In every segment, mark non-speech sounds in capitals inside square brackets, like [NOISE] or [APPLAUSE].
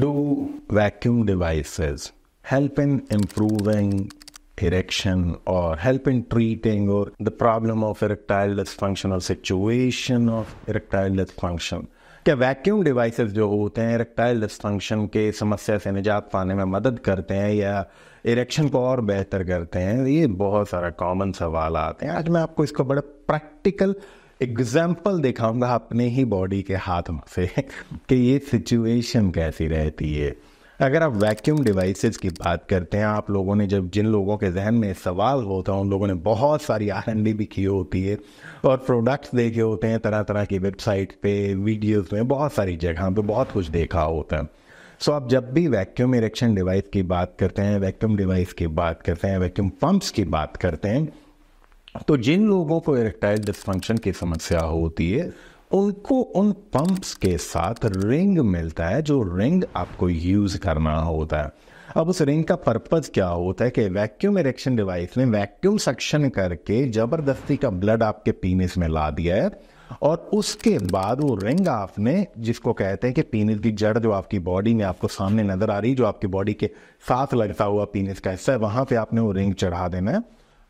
Do vacuum devices help in improving erection or help in treating or the problem of erectile dysfunction or situation of erectile dysfunction? क्या vacuum devices जो होते हैं erectile dysfunction के समस्या से निजात पाने में मदद करते हैं या इरेक्शन को और बेहतर करते हैं ये बहुत सारा कॉमन सवाल आते हैं आज मैं आपको इसको बड़ा प्रैक्टिकल एग्जाम्पल दिखाऊंगा अपने ही बॉडी के हाथ से [LAUGHS] कि ये सिचुएशन कैसी रहती है अगर आप वैक्यूम डिवाइसेस की बात करते हैं आप लोगों ने जब जिन लोगों के जहन में सवाल होता है उन लोगों ने बहुत सारी आर एन डी भी की होती है और प्रोडक्ट्स देखे होते हैं तरह तरह की वेबसाइट पे वीडियोस में बहुत सारी जगह पे बहुत कुछ देखा होता है सो आप जब भी वैक्यूम इरेक्शन डिवाइस की बात करते हैं वैक्यूम डिवाइस की बात करते हैं वैक्यूम पम्प्स की बात करते हैं तो जिन लोगों को इरेक्टाइल डिस्फंक्शन की समस्या होती है उनको उन पंप्स के साथ रिंग मिलता है जो रिंग आपको यूज करना होता है अब उस रिंग का पर्पज क्या होता है कि वैक्यूम इरेक्शन डिवाइस ने वैक्यूम सक्शन करके जबरदस्ती का ब्लड आपके पीनिस में ला दिया है और उसके बाद वो रिंग आपने जिसको कहते हैं कि पीनिस की जड़ जो आपकी बॉडी में आपको सामने नजर आ रही जो आपकी बॉडी के साथ लगता हुआ पीनिस का हिस्सा है वहां पे आपने वो रिंग चढ़ा देना है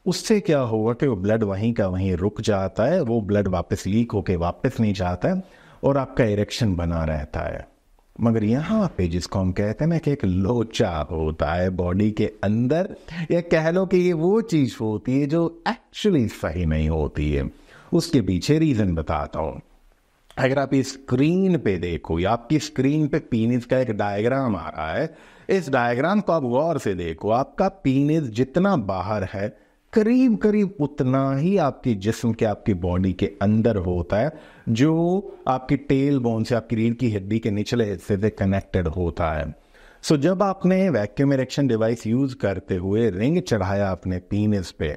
उससे क्या होगा कि वो ब्लड वहीं का वहीं रुक जाता है वो ब्लड वापस लीक होके वापस नहीं जाता है और आपका इरेक्शन बना रहता है मगर यहाँ पे जिसको हम कहते हैं ना कि एक लोचा होता है बॉडी के अंदर या कह लो कि ये वो चीज़ होती है जो एक्चुअली सही नहीं होती है उसके पीछे रीज़न बताता हूँ अगर आप इस स्क्रीन पे देखो या आपकी स्क्रीन पे पीनिस का एक डायग्राम आ रहा है इस डायग्राम को आप गौर से देखो आपका पीनिस जितना बाहर है करीब करीब उतना ही आपके जिस्म के आपकी बॉडी के अंदर होता है जो आपकी टेल बोन से आपकी रीढ़ की हड्डी के निचले हिस्से से कनेक्टेड होता है सो so, जब आपने वैक्यूम इरेक्शन डिवाइस यूज करते हुए रिंग चढ़ाया अपने पीनिस पे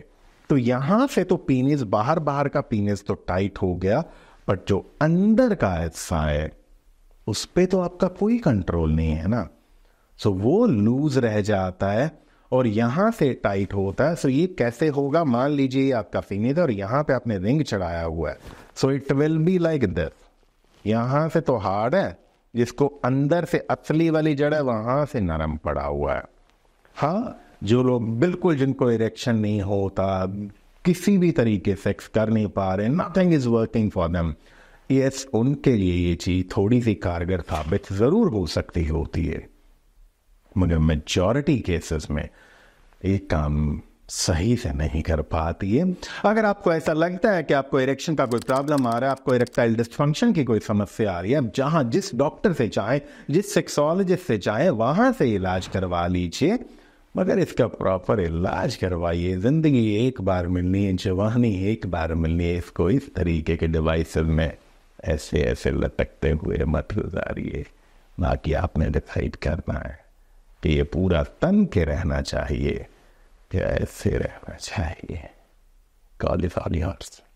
तो यहां से तो पीनिस बाहर बाहर का पीनिस तो टाइट हो गया बट जो अंदर का हिस्सा है उस पर तो आपका कोई कंट्रोल नहीं है ना सो so, वो लूज रह जाता है और यहाँ से टाइट होता है सो ये कैसे होगा मान लीजिए ये आपका सीनियर है और यहाँ पे आपने रिंग चढ़ाया हुआ है so it will be like this यहाँ से तो हार्ड है जिसको अंदर से असली वाली जड़ है वहाँ से नरम पड़ा हुआ है हाँ जो लोग बिल्कुल जिनको इरेक्शन नहीं होता किसी भी तरीके सेक्स कर नहीं पा रहे nothing is working for them yes उनके लिए ये चीज़ थोड़ी सी कारगर साबित ज़रूर हो सकती होती है मगर मेजॉरिटी केसेस में ये काम सही से नहीं कर पाती है अगर आपको ऐसा लगता है कि आपको इरेक्शन का कोई प्रॉब्लम आ रहा है आपको इरेक्टाइल डिस्फंक्शन की कोई समस्या आ रही है जहां जिस डॉक्टर से चाहे जिस सेक्सोलॉजिस्ट से चाहे वहां से इलाज करवा लीजिए मगर इसका प्रॉपर इलाज करवाइए ज़िंदगी एक बार मिलनी है जवानी एक बार मिलनी है इसको इस तरीके के डिवाइस में ऐसे ऐसे लटकते हुए मत गुजारिए बाकी आपने डिसाइड करना है कि ये पूरा तन के रहना चाहिए ऐसे रहना चाहिए गॉड इज